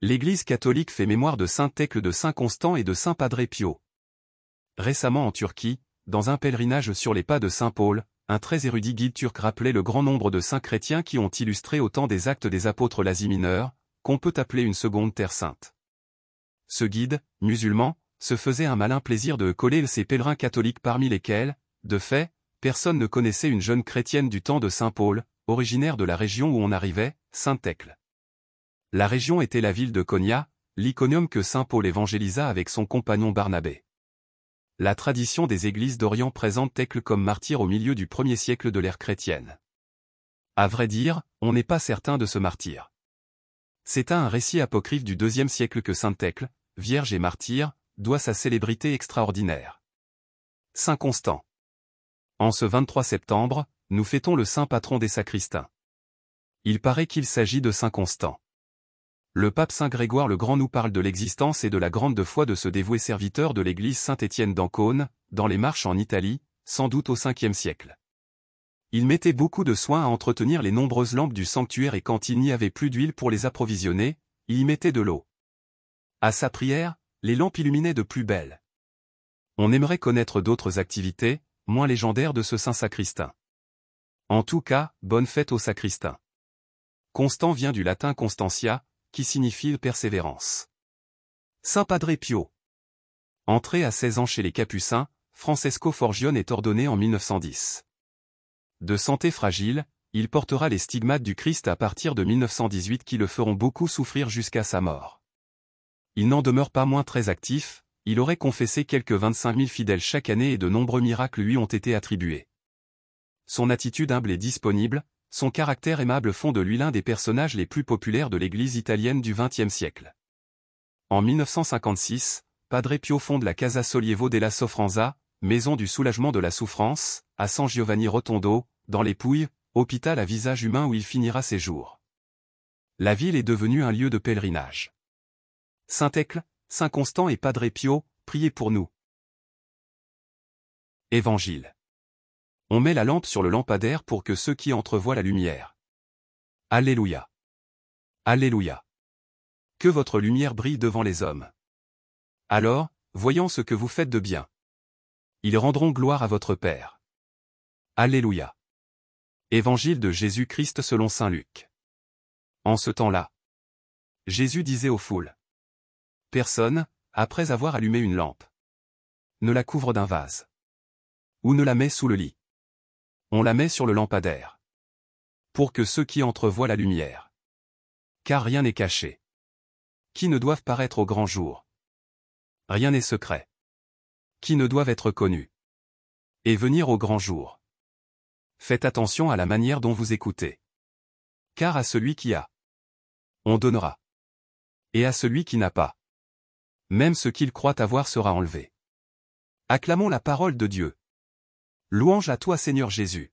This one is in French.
L'Église catholique fait mémoire de Saint Thècle de Saint Constant et de Saint padré Pio. Récemment en Turquie, dans un pèlerinage sur les pas de Saint Paul, un très érudit guide turc rappelait le grand nombre de saints chrétiens qui ont illustré autant des actes des apôtres l'Asie mineure, qu'on peut appeler une seconde terre sainte. Ce guide, musulman, se faisait un malin plaisir de coller ces pèlerins catholiques parmi lesquels, de fait, personne ne connaissait une jeune chrétienne du temps de Saint Paul, originaire de la région où on arrivait, Saint-Thècle. La région était la ville de Konya, l'iconium que saint Paul évangélisa avec son compagnon Barnabé. La tradition des églises d'Orient présente Tecle comme martyr au milieu du premier siècle de l'ère chrétienne. À vrai dire, on n'est pas certain de ce martyr. C'est à un récit apocryphe du deuxième siècle que saint Tecle, vierge et martyr, doit sa célébrité extraordinaire. Saint Constant. En ce 23 septembre, nous fêtons le saint patron des sacristains. Il paraît qu'il s'agit de saint Constant le pape Saint Grégoire le Grand nous parle de l'existence et de la grande foi de ce dévoué serviteur de l'église Saint-Étienne d'Ancône, dans les marches en Italie, sans doute au Ve siècle. Il mettait beaucoup de soin à entretenir les nombreuses lampes du sanctuaire et quand il n'y avait plus d'huile pour les approvisionner, il y mettait de l'eau. À sa prière, les lampes illuminaient de plus belle. On aimerait connaître d'autres activités, moins légendaires de ce saint sacristain. En tout cas, bonne fête au sacristain. Constant vient du latin constantia, qui signifie persévérance. Saint Padre Pio. Entré à 16 ans chez les Capucins, Francesco Forgione est ordonné en 1910. De santé fragile, il portera les stigmates du Christ à partir de 1918 qui le feront beaucoup souffrir jusqu'à sa mort. Il n'en demeure pas moins très actif, il aurait confessé quelques 25 000 fidèles chaque année et de nombreux miracles lui ont été attribués. Son attitude humble et disponible, son caractère aimable font de lui l'un des personnages les plus populaires de l'Église italienne du XXe siècle. En 1956, Padre Pio fonde la Casa Solievo della Sofranza, maison du soulagement de la souffrance, à San Giovanni Rotondo, dans les Pouilles, hôpital à visage humain où il finira ses jours. La ville est devenue un lieu de pèlerinage. Saint écle Saint Constant et Padre Pio, priez pour nous. Évangile on met la lampe sur le lampadaire pour que ceux qui entrevoient la lumière. Alléluia. Alléluia. Que votre lumière brille devant les hommes. Alors, voyons ce que vous faites de bien. Ils rendront gloire à votre Père. Alléluia. Évangile de Jésus-Christ selon Saint Luc. En ce temps-là, Jésus disait aux foules. Personne, après avoir allumé une lampe, ne la couvre d'un vase. Ou ne la met sous le lit. On la met sur le lampadaire. Pour que ceux qui entrevoient la lumière. Car rien n'est caché. Qui ne doivent paraître au grand jour. Rien n'est secret. Qui ne doivent être connus. Et venir au grand jour. Faites attention à la manière dont vous écoutez. Car à celui qui a, on donnera. Et à celui qui n'a pas, même ce qu'il croit avoir sera enlevé. Acclamons la parole de Dieu. Louange à toi Seigneur Jésus.